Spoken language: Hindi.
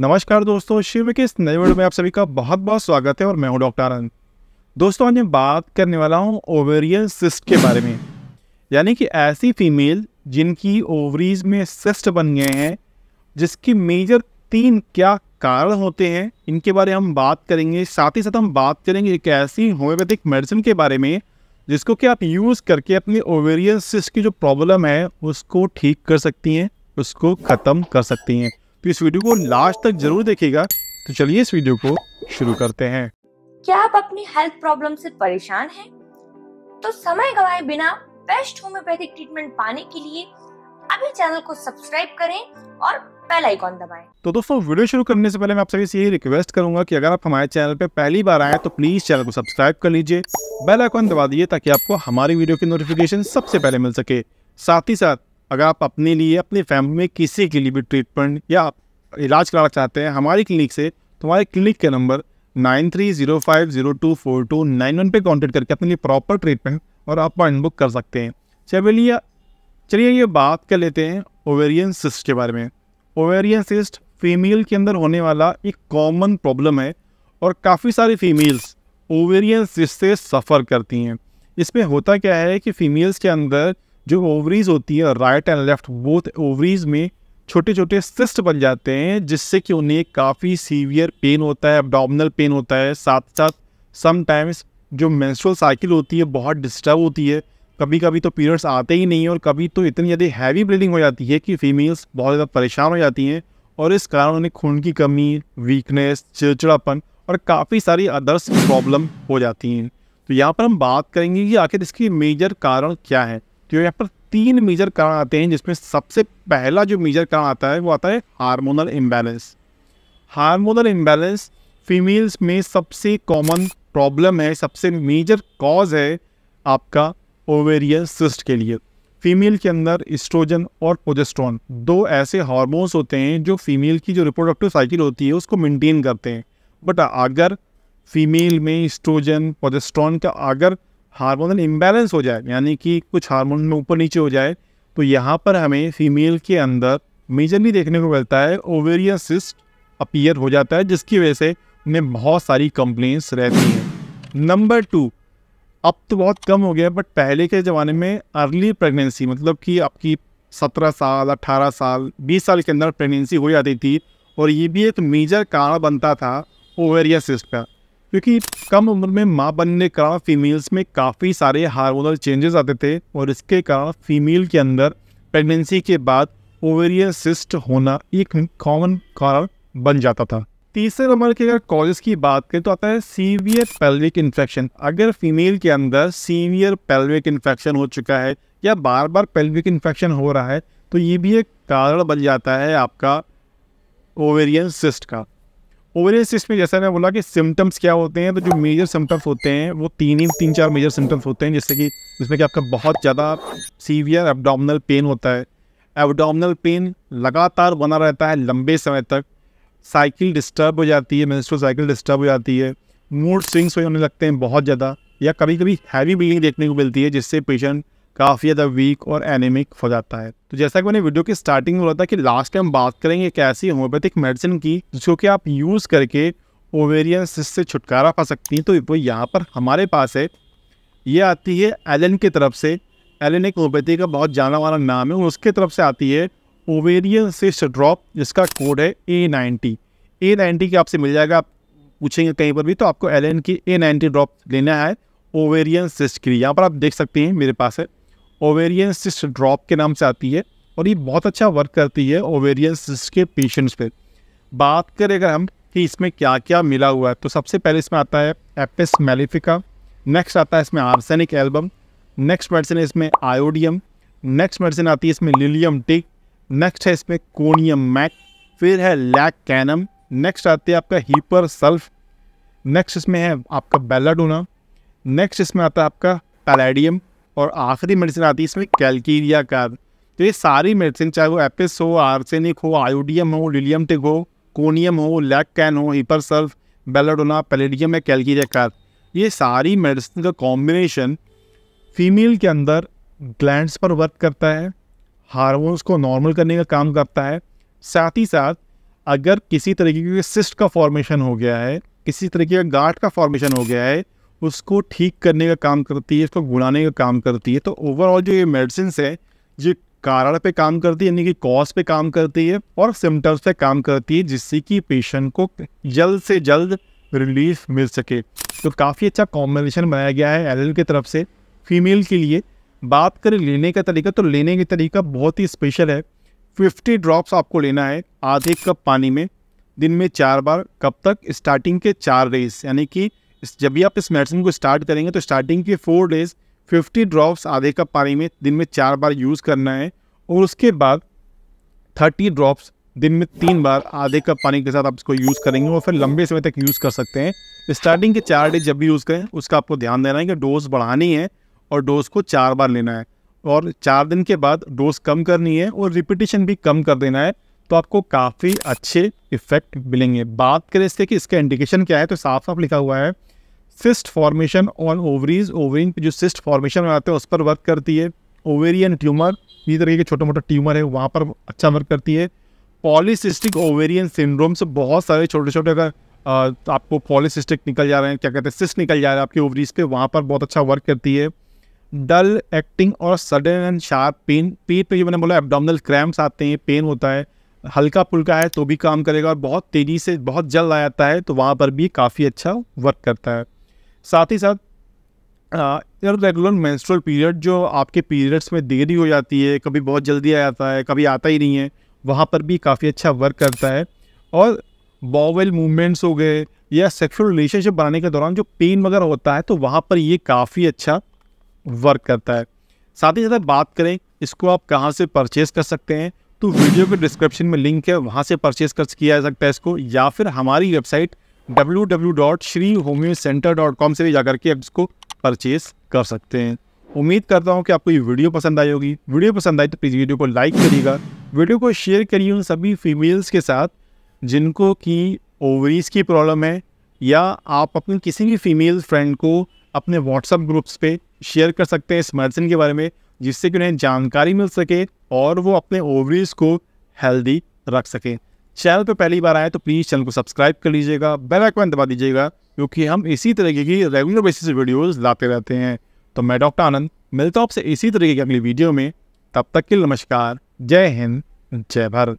नमस्कार दोस्तों शिव के इस नए वीडियो में आप सभी का बहुत बहुत स्वागत है और मैं हूं डॉक्टर आनंद दोस्तों आज मैं बात करने वाला हूं ओवेरियन सिस्ट के बारे में यानी कि ऐसी फीमेल जिनकी ओवरीज में सिस्ट बन गए हैं जिसकी मेजर तीन क्या कारण होते हैं इनके बारे में हम बात करेंगे साथ ही साथ हम बात करेंगे एक ऐसी होम्योपैथिक मेडिसिन के बारे में जिसको कि आप यूज़ करके अपनी ओवेरियन सिस्ट की जो प्रॉब्लम है उसको ठीक कर सकती हैं उसको ख़त्म कर सकती हैं तो इस वीडियो को लास्ट तक जरूर देखिएगा तो चलिए इस वीडियो को शुरू करते हैं क्या आप अपनी हेल्थ प्रॉब्लम से परेशान हैं? तो समय गवाए बिना बेस्ट होम्योपैथिक ट्रीटमेंट पाने के लिए अभी चैनल को सब्सक्राइब करें और बेल आइकॉन दबाएं। तो दोस्तों वीडियो शुरू करने से पहले मैं आप सभी से यही रिक्वेस्ट करूंगा कि अगर आप हमारे चैनल पर पहली बार आए तो प्लीज चैनल को सब्सक्राइब कर लीजिए बेल आइकॉन दबा दीजिए ताकि आपको हमारी वीडियो की नोटिफिकेशन सबसे पहले मिल सके साथ ही साथ अगर आप अपने लिए अपनी फैमिली में किसी के लिए भी ट्रीटमेंट या इलाज कराना चाहते हैं हमारी क्लिनिक से तो हमारे क्लिनिक के number nine three zero five zero two four two nine one पर कॉन्टेक्ट करके अपने लिए प्रॉपर ट्रीटमेंट और अपॉइंट बुक कर सकते हैं चलिए चलिए ये बात कर लेते हैं ओवेरियन सिस्ट के बारे में ओवेरियन सिस्ट फीमेल के अंदर होने वाला एक कॉमन प्रॉब्लम है और काफ़ी सारी फीमेल्स ओवेरियन सिस्ट से सफ़र करती हैं इसमें होता क्या है कि फीमेल्स के अंदर जो ओवरीज होती है राइट एंड लेफ्ट वो ओवरीज में छोटे छोटे सिस्ट बन जाते हैं जिससे कि उन्हें काफ़ी सीवियर पेन होता है एबडोमिनल पेन होता है साथ साथ समटाइम्स जो मैंसुरल साइकिल होती है बहुत डिस्टर्ब होती है कभी कभी तो पीरियड्स आते ही नहीं और कभी तो इतनी ज़्यादा हैवी ब्लीडिंग हो जाती है कि फीमेल्स बहुत ज़्यादा परेशान हो जाती हैं और इस कारण उन्हें खून की कमी वीकनेस चिड़चिड़ापन और काफ़ी सारी अदर्स प्रॉब्लम हो जाती हैं तो यहाँ पर हम बात करेंगे कि आखिर इसके मेजर कारण क्या है तो यहाँ पर तीन मेजर कारण आते हैं जिसमें सबसे पहला जो मेजर कारण आता है वो आता है hormonal imbalance hormonal imbalance females में सबसे कॉमन प्रॉब्लम है सबसे मेजर कॉज है आपका ओवेरियन सिस्ट के लिए फीमेल के अंदर इस्ट्रोजन और पोजेस्ट्रॉन दो ऐसे हार्मोन्स होते हैं जो फीमेल की जो रिप्रोडक्टिव साइकिल होती है उसको मेंटेन करते हैं बट अगर फीमेल में इस्ट्रोजन पोजेस्ट्रॉन का अगर हार्मोनल इम्बैलेंस हो जाए यानी कि कुछ हार्मोन में ऊपर नीचे हो जाए तो यहाँ पर हमें फीमेल के अंदर मेजरली देखने को मिलता है ओवेरियन सिस्ट अपीयर हो जाता है जिसकी वजह से उन्हें बहुत सारी कंप्लेंट्स रहती हैं नंबर टू अब तो बहुत कम हो गया बट पहले के ज़माने में अर्ली प्रेगनेंसी मतलब कि आपकी सत्रह साल अट्ठारह साल बीस साल के अंदर प्रेगनेंसी हो जाती थी और ये भी एक मेजर कारण बनता था ओवेरिया सिस्ट का क्योंकि कम उम्र में माँ बनने के कारण फीमेल्स में काफ़ी सारे हार्मोनल चेंजेस आते थे और इसके कारण फीमेल के अंदर प्रेगनेंसी के बाद ओवेरियन सिस्ट होना एक कॉमन कारण बन जाता था तीसरे नंबर के अगर कॉजेज़ की बात करें तो आता है सीवियर पेल्विक इन्फेक्शन अगर फीमेल के अंदर सीवियर पेल्विक इन्फेक्शन हो चुका है या बार बार पेल्विक इन्फेक्शन हो रहा है तो ये भी एक कारण बन जाता है आपका ओवेरियन सिस्ट का ओवरेसिस में जैसा मैंने बोला कि सिम्टम्स क्या होते हैं तो जो मेजर सिम्टम्स होते हैं वो तीन ही तीन चार मेजर सिम्टम्स होते हैं जैसे कि जिसमें कि आपका बहुत ज़्यादा सीवियर एबडामिनल पेन होता है एबडामिनल पेन लगातार बना रहता है लंबे समय तक साइकिल डिस्टर्ब हो जाती है मेन्स्ट्रल साइकिल डिस्टर्ब हो जाती है मूड स्विंग्स होने लगते हैं बहुत ज़्यादा या कभी कभी हैवी ब्लीडिंग देखने को मिलती है जिससे पेशेंट काफ़ी ज़्यादा वीक और एनेमिक हो जाता है तो जैसा कि मैंने वीडियो की स्टार्टिंग में बोला था कि लास्ट टाइम बात करेंगे एक ऐसी होम्योपैथिक मेडिसिन की जिसको कि आप यूज़ करके ओवेरियन सिस्ट से छुटकारा पा सकती हैं तो वो यहाँ पर हमारे पास है ये आती है एलन की तरफ से एलन एक होम्योपैथी का बहुत जाना वाला नाम है और उसके तरफ से आती है ओवेरियन सिस्ट ड्रॉप जिसका कोड है ए नाइन्टी ए नाइन्टी की आपसे मिल जाएगा आप पूछेंगे कहीं पर भी तो आपको एलन की ए नाइन्टी ड्रॉप लेना है ओवेरियन सिस्ट के लिए यहाँ पर आप देख सकते हैं मेरे पास है ओवेरियन सिस्ट ड्रॉप के नाम से आती है और ये बहुत अच्छा वर्क करती है ओवेरियन सिस्ट के पेशेंट्स पे बात करें अगर हम कि इसमें क्या क्या मिला हुआ है तो सबसे पहले इसमें आता है एपिस मेलिफिका नेक्स्ट आता है इसमें आर्सेनिक एल्बम नेक्स्ट मेडिसिन है इसमें आयोडियम नेक्स्ट मेडिसिन आती है इसमें लिलियम टिक नेक्स्ट है इसमें कोनियम मैक फिर है लैक कैनम नेक्स्ट आती है आपका हीपर सल्फ नेक्स्ट इसमें है आपका बेलाडोना नेक्स्ट इसमें आता है आपका पैलेडियम और आखिरी मेडिसिन आती है इसमें कैल्कीरिया कार्ब तो ये सारी मेडिसिन चाहे वो एपिस हो आर्सेनिक हो आयोडियम हो लिलियम टिक हो कोनियम हो लैक कैन हो सल्फ बेलाडोना पेलेडियम या कैलकीरिया कार्ब ये सारी मेडिसिन का कॉम्बिनेशन फीमेल के अंदर ग्लैंड्स पर वर्क करता है हारमोन्स को नॉर्मल करने का काम करता है साथ ही साथ अगर किसी तरीके के सिस्ट का फॉर्मेशन हो गया है किसी तरीके का गार्ड का फॉर्मेशन हो गया है उसको ठीक करने का काम करती है उसको गुड़ाने का काम करती है तो ओवरऑल जो ये मेडिसिन है ये कारण पे काम करती है यानी कि कॉज पे काम करती है और सिम्टम्स पे काम करती है जिससे कि पेशेंट को जल्द से जल्द रिलीफ मिल सके तो काफ़ी अच्छा कॉम्बिनेशन बनाया गया है एल की तरफ से फीमेल के लिए बात करें लेने का तरीका तो लेने का तरीका बहुत ही स्पेशल है फिफ्टी ड्रॉप्स आपको लेना है आधे कप पानी में दिन में चार बार कब तक स्टार्टिंग के चार रेस यानी कि जब भी आप इस मेडिसिन को स्टार्ट करेंगे तो स्टार्टिंग के फोर डेज फिफ्टी ड्रॉप्स आधे कप पानी में दिन में चार बार यूज़ करना है और उसके बाद थर्टी ड्रॉप्स दिन में तीन बार आधे कप पानी के साथ आप इसको यूज़ करेंगे और फिर लंबे समय तक यूज़ कर सकते हैं स्टार्टिंग तो के चार डेज जब भी यूज़ करें उसका आपको ध्यान देना है कि डोज बढ़ानी है और डोज को चार बार लेना है और चार दिन के बाद डोज कम करनी है और रिपीटेशन भी कम कर देना है तो आपको काफ़ी अच्छे इफेक्ट मिलेंगे बात करें इसके कि इसका इंडिकेशन क्या है तो साफ साफ लिखा हुआ है cyst formation on ovaries ovarian पे जो सिस्ट फॉर्मेशन में आते हैं उस पर वर्क करती है ओवेरियन ट्यूमर ये तरीके के छोटे मोटे ट्यूमर है वहाँ पर अच्छा वर्क करती है पॉलीसिस्टिक ओवेरियन सिंड्रोम से बहुत सारे छोटे छोटे अगर आपको पॉलीसिस्टिक निकल जा रहे हैं क्या कहते हैं सिस्ट निकल जा रहा है आपके ओवरीज पे वहाँ पर बहुत अच्छा वर्क करती है डल एक्टिंग और सडन एंड शार्प पेन पेट पे जो मैंने बोला एबडामिनल क्रैम्प्स आते हैं पेन होता है हल्का फुल्का है तो भी काम करेगा और बहुत तेज़ी से बहुत जल्द आ जाता है तो वहाँ पर भी काफ़ी अच्छा वर्क करता है साथ ही साथ रेगुलर मेंस्ट्रुअल पीरियड जो आपके पीरियड्स में देरी हो जाती है कभी बहुत जल्दी आ जाता है कभी आता ही नहीं है वहाँ पर भी काफ़ी अच्छा वर्क करता है और बॉवेल मूवमेंट्स हो गए या सेक्सुअल रिलेशनशिप बनाने के दौरान जो पेन वगैरह होता है तो वहाँ पर ये काफ़ी अच्छा वर्क करता है साथ ही साथ बात करें इसको आप कहाँ से परचेज़ कर सकते हैं तो वीडियो के डिस्क्रिप्शन में लिंक है वहाँ से परचेज़ कर किया जा सकता है इसको या फिर हमारी website W W dot Shri homeo centre dot com से भी जाकर के आप इसको परचेस कर सकते हैं उम्मीद करता हूँ कि आपको ये वीडियो पसंद आई होगी वीडियो पसंद आई तो प्लीज़ वीडियो को लाइक करिएगा वीडियो को शेयर करिए उन सभी फीमेल्स के साथ जिनको कि ओवरीज़ की प्रॉब्लम है या आप अपने किसी भी फीमेल फ्रेंड को अपने व्हाट्सअप ग्रुप्स पे शेयर कर सकते हैं इस मेडिसिन के बारे में जिससे कि उन्हें जानकारी मिल सके और वो अपने ओवरीज़ को हेल्दी रख सकें चैनल पर पहली बार आए तो प्लीज़ चैनल को सब्सक्राइब कर लीजिएगा बेल आइकन दबा दीजिएगा क्योंकि हम इसी तरीके की रेगुलर बेसिस वीडियोज़ लाते रहते हैं तो मैं डॉक्टर आनंद मिलता हूँ आपसे इसी तरीके की अगली वीडियो में तब तक के नमस्कार जय हिंद जय भारत